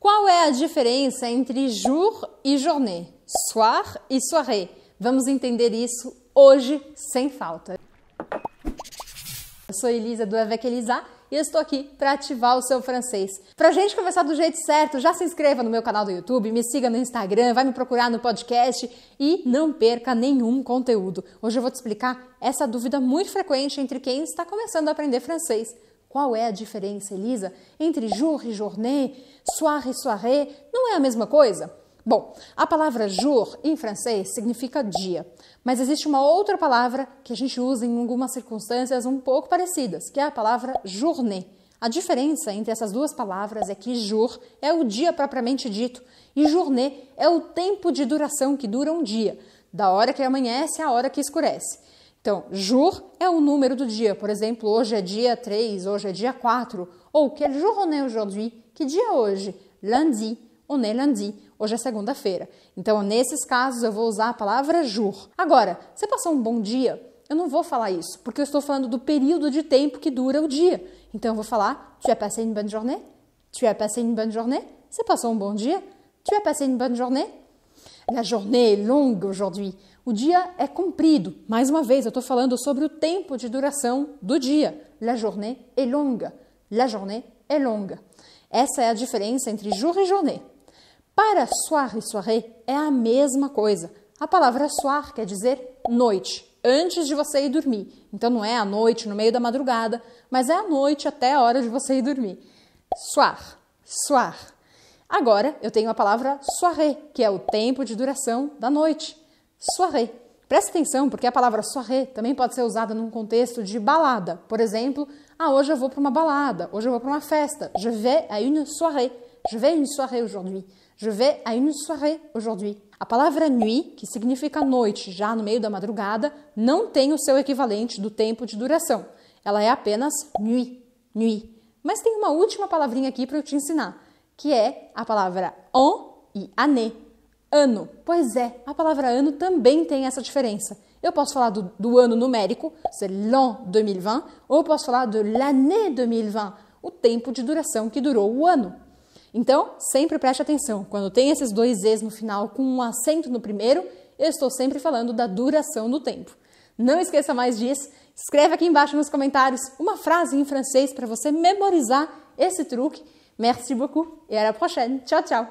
Qual é a diferença entre jour e journée, soir e soirée? Vamos entender isso hoje sem falta. Eu sou Elisa do Avec Elisa e eu estou aqui para ativar o seu francês. Para a gente conversar do jeito certo, já se inscreva no meu canal do YouTube, me siga no Instagram, vai me procurar no podcast e não perca nenhum conteúdo. Hoje eu vou te explicar essa dúvida muito frequente entre quem está começando a aprender francês. Qual é a diferença, Elisa, entre jour e journée, soir e soirée? Não é a mesma coisa? Bom, a palavra jour em francês significa dia, mas existe uma outra palavra que a gente usa em algumas circunstâncias um pouco parecidas, que é a palavra journée. A diferença entre essas duas palavras é que jour é o dia propriamente dito e journée é o tempo de duração que dura um dia, da hora que amanhece à hora que escurece. Então, jour é o número do dia. Por exemplo, hoje é dia 3, hoje é dia 4. Ou quel é jour on est aujourd'hui? Que dia é hoje? Lundi. On est lundi. Hoje é segunda-feira. Então, nesses casos, eu vou usar a palavra jour. Agora, você passou um bom dia? Eu não vou falar isso, porque eu estou falando do período de tempo que dura o dia. Então, eu vou falar tu as passé une bonne journée? Tu as passé une bonne journée? Você passou um bom dia? Tu as passé une bonne journée? La é journée est longue aujourd'hui. O dia é comprido. Mais uma vez, eu estou falando sobre o tempo de duração do dia. La journée est longue. La journée est longue. Essa é a diferença entre jour e journée. Para soir e soirée é a mesma coisa. A palavra soir quer dizer noite, antes de você ir dormir. Então não é à noite, no meio da madrugada, mas é à noite até a hora de você ir dormir. Soir, soir. Agora eu tenho a palavra soirée, que é o tempo de duração da noite. Soirée. Presta atenção, porque a palavra soirée também pode ser usada num contexto de balada. Por exemplo, ah, hoje eu vou para uma balada, hoje eu vou para uma festa. Je vais à une soirée. Je vais à une soirée aujourd'hui. Je vais à une soirée aujourd'hui. A palavra nuit, que significa noite, já no meio da madrugada, não tem o seu equivalente do tempo de duração. Ela é apenas nuit, nuit. Mas tem uma última palavrinha aqui para eu te ensinar que é a palavra on e ané. Ano. Pois é, a palavra ano também tem essa diferença. Eu posso falar do, do ano numérico, c'est l'an 2020, ou eu posso falar de l'année 2020, o tempo de duração que durou o ano. Então, sempre preste atenção, quando tem esses dois es no final com um acento no primeiro, eu estou sempre falando da duração do tempo. Não esqueça mais disso. Escreve aqui embaixo nos comentários uma frase em francês para você memorizar esse truque Merci beaucoup et à la prochaine. Ciao, ciao